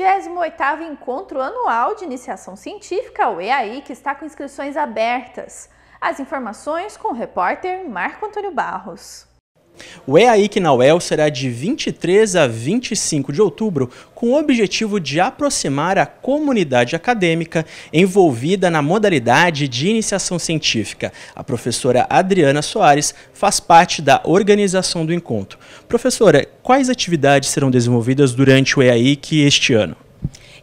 28º Encontro Anual de Iniciação Científica, o EAI, que está com inscrições abertas. As informações com o repórter Marco Antônio Barros. O EAIC na UEL será de 23 a 25 de outubro, com o objetivo de aproximar a comunidade acadêmica envolvida na modalidade de iniciação científica. A professora Adriana Soares faz parte da organização do encontro. Professora, quais atividades serão desenvolvidas durante o EAIC este ano?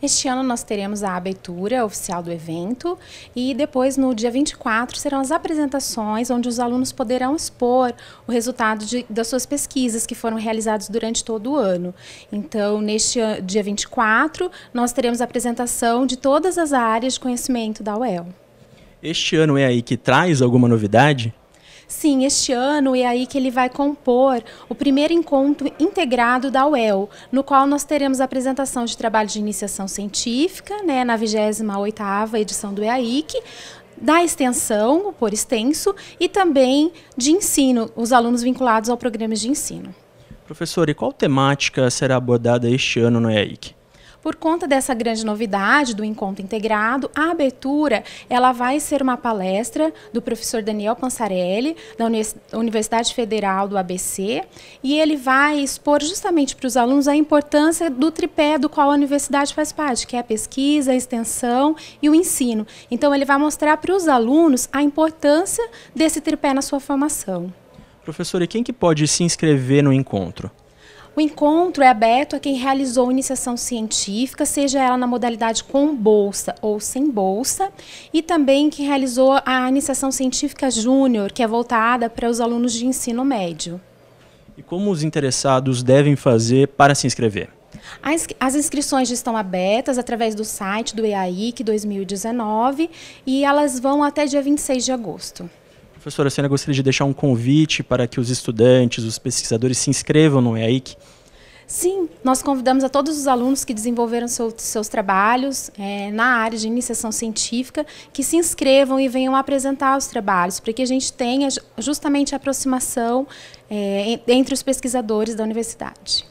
Este ano nós teremos a abertura oficial do evento e depois, no dia 24, serão as apresentações onde os alunos poderão expor o resultado de, das suas pesquisas que foram realizadas durante todo o ano. Então, neste dia 24, nós teremos a apresentação de todas as áreas de conhecimento da UEL. Este ano é aí que traz alguma novidade? Sim, este ano é aí que ele vai compor o primeiro encontro integrado da UEL, no qual nós teremos a apresentação de trabalho de iniciação científica, né, na 28ª edição do EAIC, da extensão, por extenso, e também de ensino, os alunos vinculados ao programa de ensino. Professor, e qual temática será abordada este ano no EAIC? Por conta dessa grande novidade do encontro integrado, a abertura ela vai ser uma palestra do professor Daniel Pansarelli, da Universidade Federal do ABC, e ele vai expor justamente para os alunos a importância do tripé do qual a universidade faz parte, que é a pesquisa, a extensão e o ensino. Então ele vai mostrar para os alunos a importância desse tripé na sua formação. Professora, e quem que pode se inscrever no encontro? O encontro é aberto a quem realizou iniciação científica, seja ela na modalidade com bolsa ou sem bolsa, e também quem realizou a iniciação científica júnior, que é voltada para os alunos de ensino médio. E como os interessados devem fazer para se inscrever? As, as inscrições estão abertas através do site do EAIC 2019 e elas vão até dia 26 de agosto. Professora, a senhora gostaria de deixar um convite para que os estudantes, os pesquisadores se inscrevam no EAIC? Sim, nós convidamos a todos os alunos que desenvolveram seu, seus trabalhos é, na área de iniciação científica que se inscrevam e venham apresentar os trabalhos, para que a gente tenha justamente a aproximação é, entre os pesquisadores da universidade.